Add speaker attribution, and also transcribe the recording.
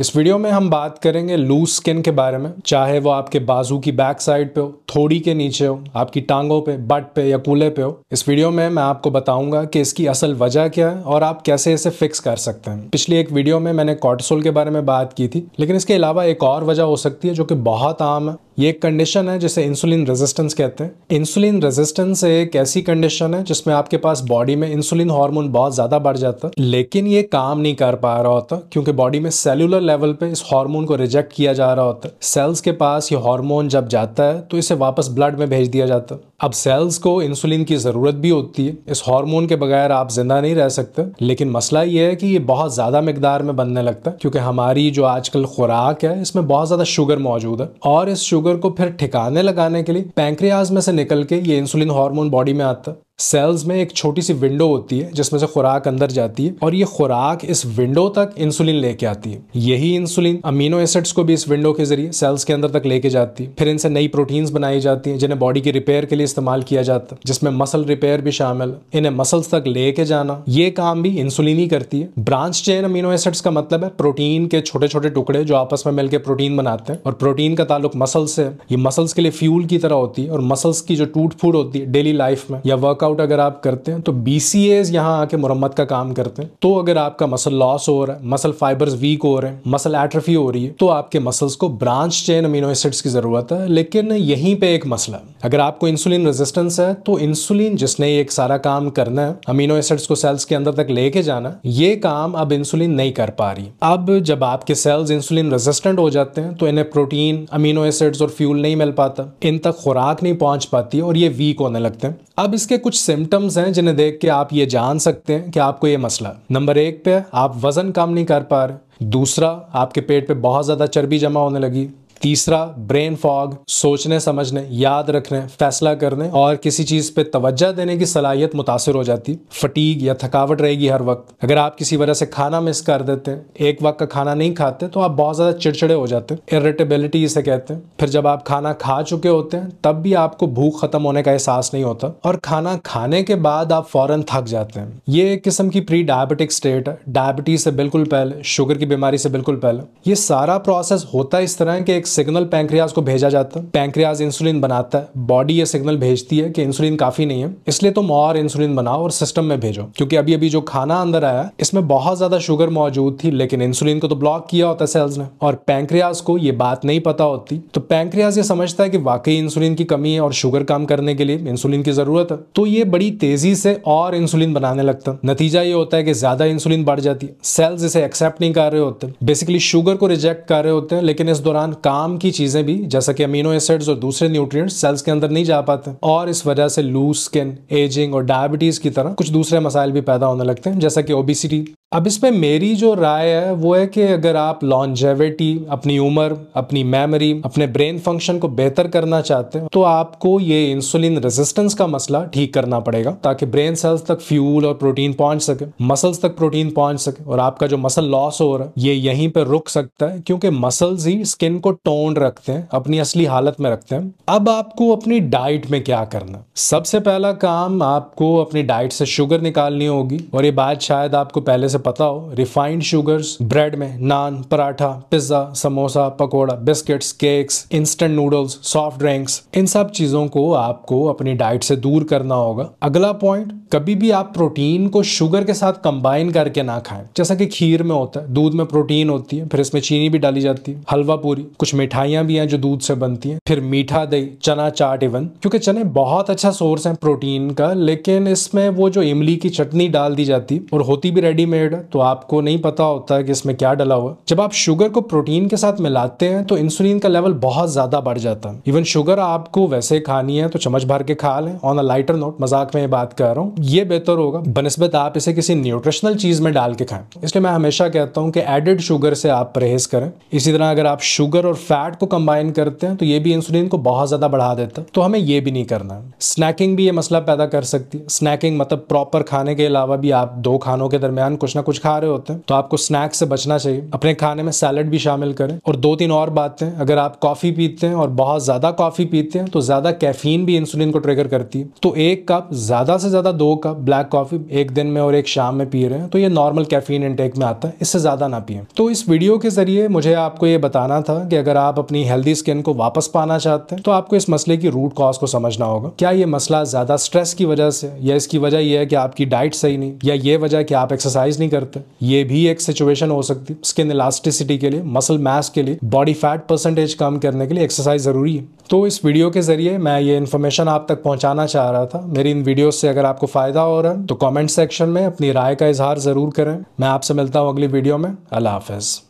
Speaker 1: इस वीडियो में हम बात करेंगे लूज स्किन के बारे में चाहे वो आपके बाजू की बैक साइड पे हो थोड़ी के नीचे हो आपकी टांगों पे बट पे या कूले पे हो इस वीडियो में मैं आपको बताऊंगा कि इसकी असल वजह क्या है और आप कैसे इसे फिक्स कर सकते हैं पिछली एक वीडियो में मैंने कॉर्टिसोल के बारे में बात की थी लेकिन इसके अलावा एक और वजह हो सकती है जो कि बहुत आम है ये एक कंडीशन है जिसे इंसुलिन रेजिस्टेंस कहते हैं इंसुलिन रेजिस्टेंस एक ऐसी कंडीशन है जिसमें आपके पास बॉडी में इंसुलिन हार्मोन बहुत ज़्यादा बढ़ जाता है लेकिन ये काम नहीं कर पा रहा होता क्योंकि बॉडी में सेलुलर सेलुलर लेवल पे इस हार्मोन को रिजेक्ट किया जा रहा होता है सेल्स के पास ये हार्मोन जब जाता है तो इसे वापस ब्लड में भेज दिया जाता है अब सेल्स को इंसुलिन की ज़रूरत भी होती है इस हार्मोन के बगैर आप जिंदा नहीं रह सकते लेकिन मसला ये है कि ये बहुत ज़्यादा मकदार में बनने लगता है क्योंकि हमारी जो आजकल खुराक है इसमें बहुत ज़्यादा शुगर मौजूद है और इस शुगर को फिर ठिकाने लगाने के लिए पैंक्रियाज में से निकल के ये इंसुलिन हार्मोन बॉडी में आता है सेल्स में एक छोटी सी विंडो होती है जिसमें से खुराक अंदर जाती है और ये खुराक इस विंडो तक इंसुलिन लेके आती है यही इंसुलिन अमीनो एसिड्स को भी इस विंडो के जरिए सेल्स के अंदर तक लेके जाती है फिर इनसे नई प्रोटीन्स बनाई जाती हैं जिन्हें बॉडी की रिपेयर के लिए इस्तेमाल किया जाता है जिसमें मसल रिपेयर भी शामिल इन्हें मसल्स तक लेके जाना ये काम भी इंसुलिन ही करती है ब्रांच चेन अमीनो एसिड्स का मतलब है प्रोटीन के छोटे छोटे टुकड़े जो आपस में मिलकर प्रोटीन बनाते हैं और प्रोटीन का ताल्लुक मसल से ये मसल्स के लिए फ्यूल की तरह होती है और मसल्स की जो टूट फूट होती है डेली लाइफ में या वर्कआउट आउट अगर आप करते हैं तो बी सी एज यहाँ आके मुरम्मत का काम करते हैं तो अगर आपका मसल लॉस हो रहा है मसल फाइबर्स वीक हो रहे हैं मसल एट्रफी हो रही है तो आपके मसल्स को ब्रांच चेन अमीनो एसिड्स की ज़रूरत है लेकिन यहीं पे एक मसला है अगर आपको इंसुलिन रेजिस्टेंस है तो इंसुलिन जिसने एक सारा काम करना है अमीनो एसिड्स को सेल्स के अंदर तक लेके जाना ये काम अब इंसुलिन नहीं कर पा रही अब जब आपके सेल्स इंसुलिन रेजिस्टेंट हो जाते हैं तो इन्हें प्रोटीन अमीनो एसिड्स और फ्यूल नहीं मिल पाता इन तक खुराक नहीं पहुंच पाती और ये वीक होने लगते हैं अब इसके कुछ सिम्टम्स हैं जिन्हें देख के आप ये जान सकते हैं कि आपको ये मसला नंबर एक पे आप वज़न कम नहीं कर पा रहे दूसरा आपके पेट पे बहुत ज़्यादा चर्बी जमा होने लगी तीसरा ब्रेन फॉग सोचने समझने याद रखने फैसला करने और किसी चीज़ पे तवज्जा देने की सलाहियत मुतासर हो जाती फटीक या थकावट रहेगी हर वक्त अगर आप किसी वजह से खाना मिस कर देते हैं एक वक्त का खाना नहीं खाते तो आप बहुत ज़्यादा चिड़चिड़े हो जाते हैं इरिटेबिलिटी इसे कहते हैं फिर जब आप खाना खा चुके होते हैं तब भी आपको भूख ख़त्म होने का एहसास नहीं होता और खाना खाने के बाद आप फ़ौरन थक जाते हैं ये एक किस्म की प्री डायबिटिक स्टेट है डायबिटीज़ से बिल्कुल पहले शुगर की बीमारी से बिल्कुल पहले ये सारा प्रोसेस होता इस तरह के एक सिग्नल पैंक्रियाज को भेजा जाता है पैंक्रियाज इंसुलिन बनाता है बॉडी ये सिग्नल भेजती है कि इंसुलिन काफी नहीं है इसलिए तुम और इंसुलिन बनाओ और सिस्टम में भेजो क्योंकि अभी अभी जो खाना अंदर आया इसमें बहुत ज्यादा शुगर मौजूद थी लेकिन इंसुलिन को तो ब्लॉक किया होता है सेल्स ने और पैंक्रियाज को ये बात नहीं पता होती तो पैंक्रियाज ये समझता है कि वाकई इंसुलिन की कमी है और शुगर काम करने के लिए इंसुलिन की जरूरत है तो ये बड़ी तेजी से और इंसुलिन बनाने लगता नतीजा ये होता है कि ज्यादा इंसुलिन बढ़ जाती है सेल्स इसे एक्सेप्ट नहीं कर रहे होते बेसिकली शुगर को रिजेक्ट कर रहे होते हैं लेकिन इस दौरान काम काम की चीज़ें भी जैसा कि अमीनो एसिड्स और दूसरे न्यूट्रिएंट्स सेल्स के अंदर नहीं जा पाते और इस वजह से लूज स्किन एजिंग और डायबिटीज़ की तरह कुछ दूसरे मसाइल भी पैदा होने लगते हैं जैसा कि ओबिसिटी अब इसमें मेरी जो राय है वो है कि अगर आप लॉन्जेविटी अपनी उम्र अपनी मेमोरी अपने ब्रेन फंक्शन को बेहतर करना चाहते हैं तो आपको ये इंसुलिन रेजिस्टेंस का मसला ठीक करना पड़ेगा ताकि ब्रेन सेल्स तक फ्यूल और प्रोटीन पहुंच सके मसल्स तक प्रोटीन पहुंच सके और आपका जो मसल लॉस हो रहा है ये यहीं पर रुक सकता है क्योंकि मसल्स ही स्किन को टोन रखते हैं अपनी असली हालत में रखते हैं अब आपको अपनी डाइट में क्या करना सबसे पहला काम आपको अपनी डाइट से शुगर निकालनी होगी और ये बात शायद आपको पहले से पता हो रिफाइंड शुगर्स ब्रेड में naan paratha pizza samosa pakora biscuits cakes instant noodles soft drinks इन सब चीजों को आपको अपनी डाइट से दूर करना होगा अगला पॉइंट कभी भी आप प्रोटीन को शुगर के साथ कंबाइन करके ना खाएं जैसा कि खीर में होता है दूध में प्रोटीन होती है फिर इसमें चीनी भी डाली जाती है हलवा पूरी कुछ मिठाइयां भी हैं जो दूध से बनती हैं फिर मीठा दही चना चाट इवन क्योंकि चने बहुत अच्छा सोर्स है प्रोटीन का लेकिन इसमें वो जो इमली की चटनी डाल दी जाती और होती भी रेडीमेड एसिड है तो आपको नहीं पता होता है कि इसमें क्या डला हुआ जब आप शुगर को प्रोटीन के साथ मिलाते हैं तो इंसुलिन का लेवल बहुत ज़्यादा बढ़ जाता है इवन शुगर आपको वैसे खानी है तो चमच भर के खा लें ऑन अ लाइटर नोट मजाक में बात कर रहा हूँ ये बेहतर होगा बनस्बत आप इसे किसी न्यूट्रिशनल चीज़ में डाल के खाएं इसलिए मैं हमेशा कहता हूँ कि एडेड शुगर से आप परहेज करें इसी तरह अगर आप शुगर और फैट को कंबाइन करते हैं तो ये भी इंसुलिन को बहुत ज़्यादा बढ़ा देता है तो हमें ये भी नहीं करना है स्नैकिंग भी ये मसला पैदा कर सकती है स्नैकिंग मतलब प्रॉपर खाने के अलावा भी आप दो खानों के दरमियान कुछ ना ना कुछ खा रहे होते हैं तो आपको स्नैक्स से बचना चाहिए अपने खाने में सैलड भी शामिल करें और दो तीन और बातें अगर आप कॉफ़ी पीते हैं और बहुत ज़्यादा कॉफ़ी पीते हैं तो ज़्यादा कैफीन भी इंसुलिन को ट्रिगर करती है तो एक कप ज़्यादा से ज़्यादा दो कप ब्लैक कॉफ़ी एक दिन में और एक शाम में पी रहे हैं तो ये नॉर्मल कैफीन इंटेक में आता है इससे ज़्यादा ना पिए तो इस वीडियो के ज़रिए मुझे आपको ये बताना था कि अगर आप अपनी हेल्दी स्किन को वापस पाना चाहते हैं तो आपको इस मसले की रूट कॉज को समझना होगा क्या ये मसला ज़्यादा स्ट्रेस की वजह से या इसकी वजह यह है कि आपकी डाइट सही नहीं या ये वजह कि आप एक्सरसाइज नहीं करते ये भी एक सिचुएशन हो सकती स्किन इलास्टिसिटी के लिए मसल मास के लिए बॉडी फैट परसेंटेज कम करने के लिए एक्सरसाइज ज़रूरी है तो इस वीडियो के ज़रिए मैं ये इन्फॉर्मेशन आप तक पहुंचाना चाह रहा था मेरी इन वीडियो से अगर आपको फ़ायदा हो रहा है तो कमेंट सेक्शन में अपनी राय का इजहार ज़रूर करें मैं आपसे मिलता हूँ अगली वीडियो में अल्लाह हाफिज़